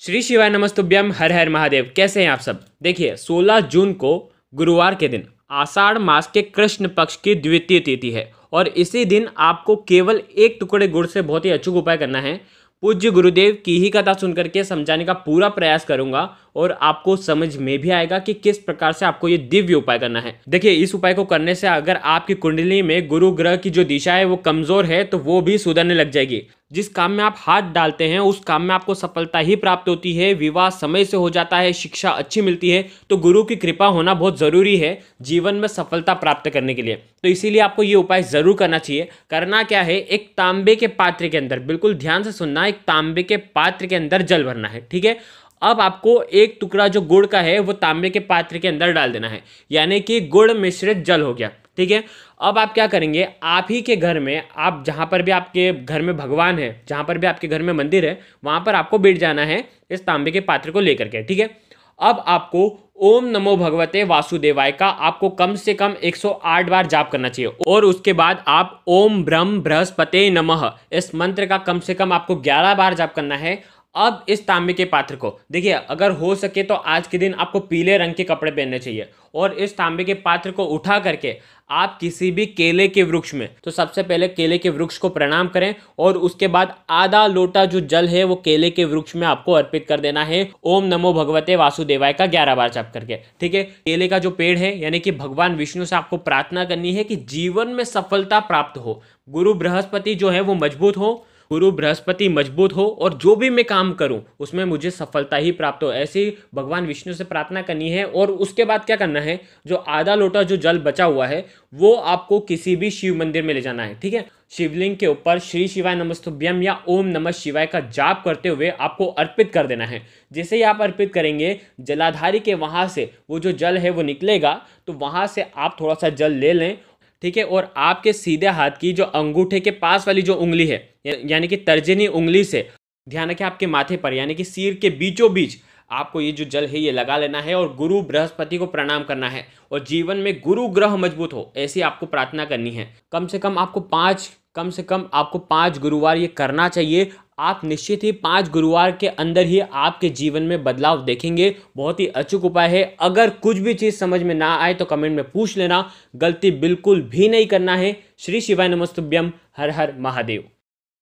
श्री शिवाय नमस्तुभ्यम हर हर महादेव कैसे हैं आप सब देखिए 16 जून को गुरुवार के दिन आषाढ़ मास के कृष्ण पक्ष की द्वितीय तिथि है और इसी दिन आपको केवल एक टुकड़े गुड़ से बहुत ही अचूक उपाय करना है पूज्य गुरुदेव की ही कथा सुनकर के समझाने का पूरा प्रयास करूंगा और आपको समझ में भी आएगा कि किस प्रकार से आपको ये दिव्य उपाय करना है देखिए इस उपाय को करने से अगर आपकी कुंडली में गुरु ग्रह की जो दिशा है वो कमजोर है तो वो भी सुधरने लग जाएगी जिस काम में आप हाथ डालते हैं उस काम में आपको सफलता ही प्राप्त होती है विवाह समय से हो जाता है शिक्षा अच्छी मिलती है तो गुरु की कृपा होना बहुत ज़रूरी है जीवन में सफलता प्राप्त करने के लिए तो इसीलिए आपको ये उपाय ज़रूर करना चाहिए करना क्या है एक तांबे के पात्र के अंदर बिल्कुल ध्यान से सुनना एक तांबे के पात्र के अंदर जल भरना है ठीक है अब आपको एक टुकड़ा जो गुड़ का है वो तांबे के पात्र के अंदर डाल देना है यानी कि गुड़ मिश्रित जल हो गया ठीक है अब आप क्या करेंगे आप ही के घर में आप जहाँ पर भी आपके घर में भगवान है जहाँ पर भी आपके घर में मंदिर है वहाँ पर आपको बैठ जाना है इस तांबे के पात्र को लेकर के ठीक है अब आपको ओम नमो भगवते वासुदेवाय का आपको कम से कम 108 बार जाप करना चाहिए और उसके बाद आप ओम ब्रह्म बृहस्पते नमः इस मंत्र का कम से कम आपको 11 बार जाप करना है अब इस तांबे के पात्र को देखिए अगर हो सके तो आज के दिन आपको पीले रंग के कपड़े पहनने चाहिए और इस तांबे के पात्र को उठा करके आप किसी भी केले के वृक्ष में तो सबसे पहले केले के वृक्ष को प्रणाम करें और उसके बाद आधा लोटा जो जल है वो केले के वृक्ष में आपको अर्पित कर देना है ओम नमो भगवते वासुदेवाय का ग्यारह बार जप करके ठीक है केले का जो पेड़ है यानी कि भगवान विष्णु से आपको प्रार्थना करनी है कि जीवन में सफलता प्राप्त हो गुरु बृहस्पति जो है वो मजबूत हो गुरु बृहस्पति मजबूत हो और जो भी मैं काम करूँ उसमें मुझे सफलता ही प्राप्त हो ऐसे ही भगवान विष्णु से प्रार्थना करनी है और उसके बाद क्या करना है जो आधा लोटा जो जल बचा हुआ है वो आपको किसी भी शिव मंदिर में ले जाना है ठीक है शिवलिंग के ऊपर श्री शिवाय नमस्तुभ्यम या ओम नमः शिवाय का जाप करते हुए आपको अर्पित कर देना है जैसे ही आप अर्पित करेंगे जलाधारी के वहाँ से वो जो जल है वो निकलेगा तो वहाँ से आप थोड़ा सा जल ले लें ठीक है और आपके सीधे हाथ की जो अंगूठे के पास वाली जो उंगली है यानी कि तर्जनी उंगली से ध्यान रखें आपके माथे पर यानी कि सिर के बीचों बीच आपको ये जो जल है ये लगा लेना है और गुरु बृहस्पति को प्रणाम करना है और जीवन में गुरु ग्रह मजबूत हो ऐसी आपको प्रार्थना करनी है कम से कम आपको पाँच कम से कम आपको पाँच गुरुवार ये करना चाहिए आप निश्चित ही पाँच गुरुवार के अंदर ही आपके जीवन में बदलाव देखेंगे बहुत ही अचूक उपाय है अगर कुछ भी चीज़ समझ में ना आए तो कमेंट में पूछ लेना गलती बिल्कुल भी नहीं करना है श्री शिवाय नमस्तुभ्यम हर हर महादेव